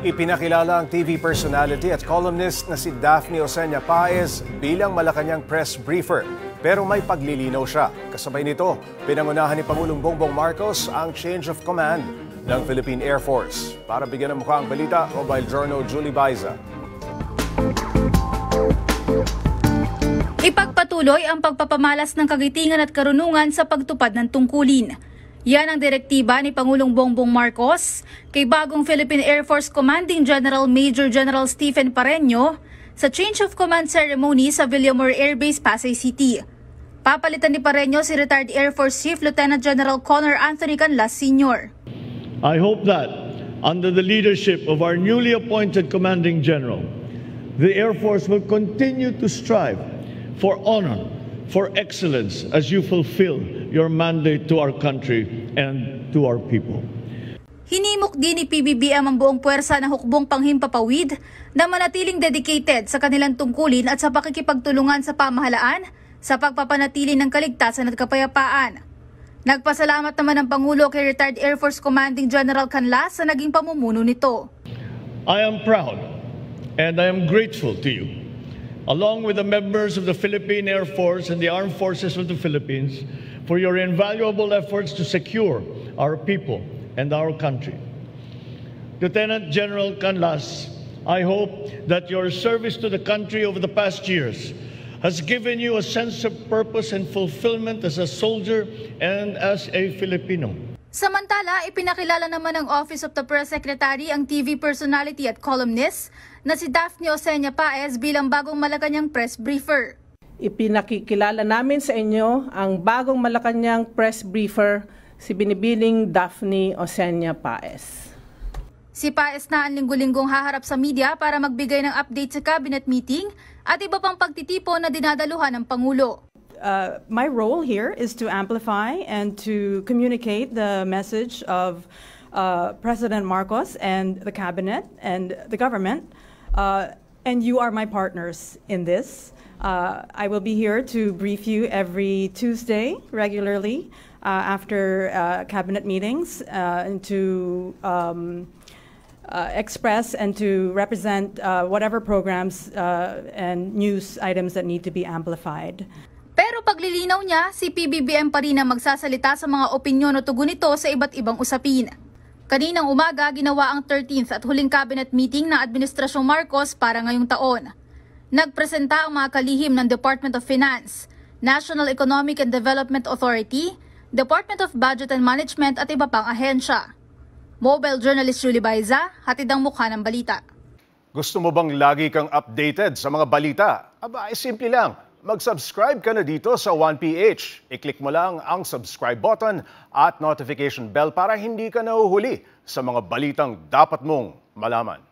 Ipinakilala ang TV personality at columnist na si Daphne Osenya Paez bilang Malacanang press briefer. Pero may paglilinaw siya. Kasabay nito, pinangunahan ni Pangulong Bongbong Marcos ang change of command ng Philippine Air Force. Para bigyan ng mukha ang balita, Mobile Journal Julie Baiza. Ipagpatuloy ang pagpapamalas ng kagitingan at karunungan sa pagtupad ng tungkulin. Yan ang direktiba ni Pangulong Bongbong Marcos kay bagong Philippine Air Force Commanding General Major General Stephen Pareño sa change of command ceremony sa Villamor Air Base, Pasay City. Papalitan ni Pareño si retired Air Force Chief Lieutenant General Connor Anthony Canlas Sr. I hope that under the leadership of our newly appointed commanding general, the Air Force will continue to strive for honor for excellence as you fulfill your mandate to our country and to our people. Hinimok din ni PBBM ang buong puwersa na hukbong panghimpapawid na manatiling dedicated sa kanilang tungkulin at sa pakikipagtulungan sa pamahalaan sa pagpapanatili ng kaligtasan at kapayapaan. Nagpasalamat naman ang Pangulo kay retired Air Force Commanding General Canlas sa naging pamumuno nito. I am proud and I am grateful to you along with the members of the Philippine Air Force and the Armed Forces of the Philippines, for your invaluable efforts to secure our people and our country. Lieutenant General Canlas, I hope that your service to the country over the past years has given you a sense of purpose and fulfillment as a soldier and as a Filipino. Samantala, ipinakilala naman ng Office of the Press Secretary ang TV personality at columnist na si Daphne Osenya Paez bilang bagong Malacanang press briefer. Ipinakikilala namin sa inyo ang bagong Malacanang press briefer, si binibining Daphne Osenya Paez. Si Paez na ang linggo-linggong haharap sa media para magbigay ng update sa cabinet meeting at iba pang pagtitipon na dinadaluhan ng Pangulo. uh, my role here is to amplify and to communicate the message of uh, President Marcos and the cabinet and the government. Uh, and you are my partners in this. Uh, I will be here to brief you every Tuesday regularly uh, after cabinet meetings and to um, uh, express and to represent uh, whatever programs uh, and news items that need to be amplified. Nilinaw niya, si PBBM pa rin ang magsasalita sa mga opinyon o tugon nito sa iba't ibang usapin. Kaninang umaga, ginawa ang 13th at huling cabinet meeting ng Administrasyong Marcos para ngayong taon. Nagpresenta ang mga kalihim ng Department of Finance, National Economic and Development Authority, Department of Budget and Management at iba pang ahensya. Mobile journalist Julie Baiza, hatid ang mukha ng balita. Gusto mo bang lagi kang updated sa mga balita? Aba, eh, simple lang Mag-subscribe ka na dito sa 1PH. I-click mo lang ang subscribe button at notification bell para hindi ka nahuhuli sa mga balitang dapat mong malaman.